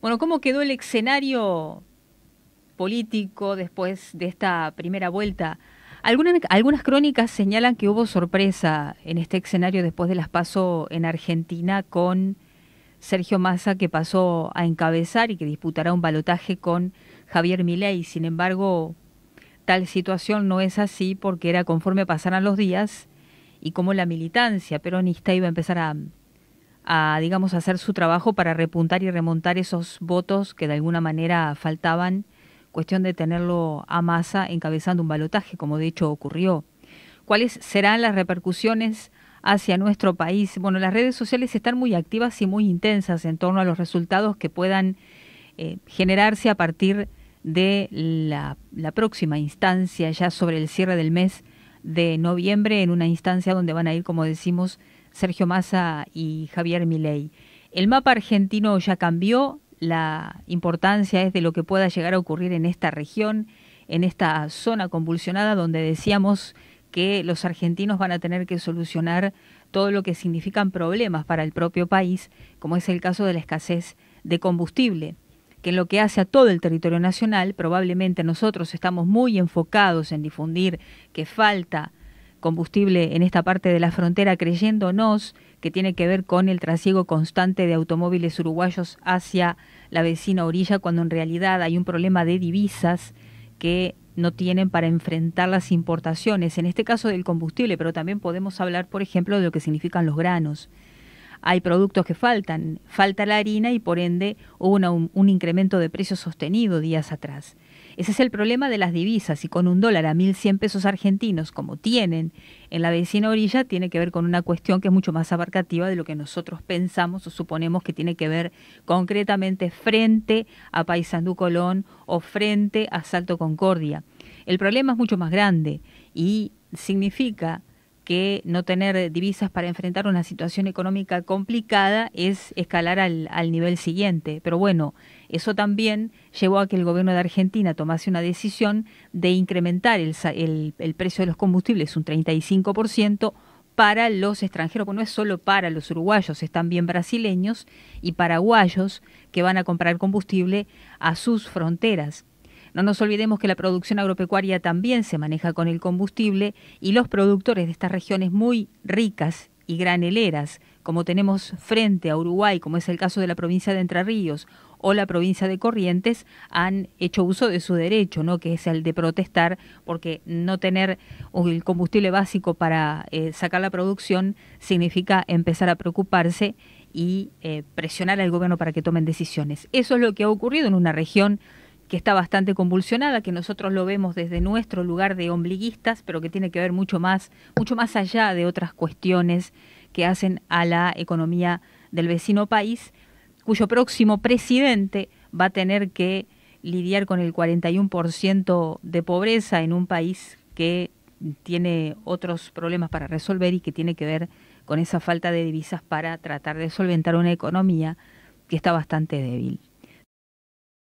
Bueno, ¿cómo quedó el escenario político después de esta primera vuelta? Algunas, crónicas señalan que hubo sorpresa en este escenario después de las paso en Argentina con Sergio Massa, que pasó a encabezar y que disputará un balotaje con Javier Milei. Sin embargo, tal situación no es así porque era conforme pasaran los días y como la militancia peronista iba a empezar a a, digamos, hacer su trabajo para repuntar y remontar esos votos que de alguna manera faltaban, cuestión de tenerlo a masa encabezando un balotaje, como de hecho ocurrió. ¿Cuáles serán las repercusiones hacia nuestro país? Bueno, las redes sociales están muy activas y muy intensas en torno a los resultados que puedan eh, generarse a partir de la próxima instancia, ya sobre el cierre del mes de noviembre, en una instancia donde van a ir, como decimos, Sergio Massa y Javier Milei. El mapa argentino ya cambió, la importancia es de lo que pueda llegar a ocurrir en esta región, en esta zona convulsionada donde decíamos que los argentinos van a tener que solucionar todo lo que significan problemas para el propio país, como es el caso de la escasez de combustible, que en lo que hace a todo el territorio nacional, probablemente nosotros estamos muy enfocados en difundir que falta combustible en esta parte de la frontera, creyéndonos que tiene que ver con el trasiego constante de automóviles uruguayos hacia la vecina orilla, cuando en realidad hay un problema de divisas que no tienen para enfrentar las importaciones, en este caso del combustible, pero también podemos hablar, por ejemplo, de lo que significan los granos. Hay productos que faltan, falta la harina y por ende hubo un, un incremento de precios sostenido días atrás. Ese es el problema de las divisas y con un dólar a 1.100 pesos argentinos, como tienen en la vecina orilla, tiene que ver con una cuestión que es mucho más abarcativa de lo que nosotros pensamos o suponemos que tiene que ver concretamente frente a Paisandú Colón o frente a Salto Concordia. El problema es mucho más grande y significa que no tener divisas para enfrentar una situación económica complicada es escalar al, al nivel siguiente. Pero bueno, eso también llevó a que el gobierno de Argentina tomase una decisión de incrementar el, el precio de los combustibles un 35% para los extranjeros, porque no es solo para los uruguayos, están bien brasileños y paraguayos que van a comprar combustible a sus fronteras. No nos olvidemos que la producción agropecuaria también se maneja con el combustible y los productores de estas regiones muy ricas y graneleras, como tenemos frente a Uruguay, como es el caso de la provincia de Entre Ríos o la provincia de Corrientes, han hecho uso de su derecho, ¿no? que es el de protestar, porque no tener el combustible básico para eh, sacar la producción significa empezar a preocuparse y eh, presionar al gobierno para que tomen decisiones. Eso es lo que ha ocurrido en una región que está bastante convulsionada, que nosotros lo vemos desde nuestro lugar de ombliguistas, pero que tiene que ver mucho más, mucho más allá de otras cuestiones que hacen a la economía del vecino país, cuyo próximo presidente va a tener que lidiar con el 41% de pobreza en un país que tiene otros problemas para resolver y que tiene que ver con esa falta de divisas para tratar de solventar una economía que está bastante débil.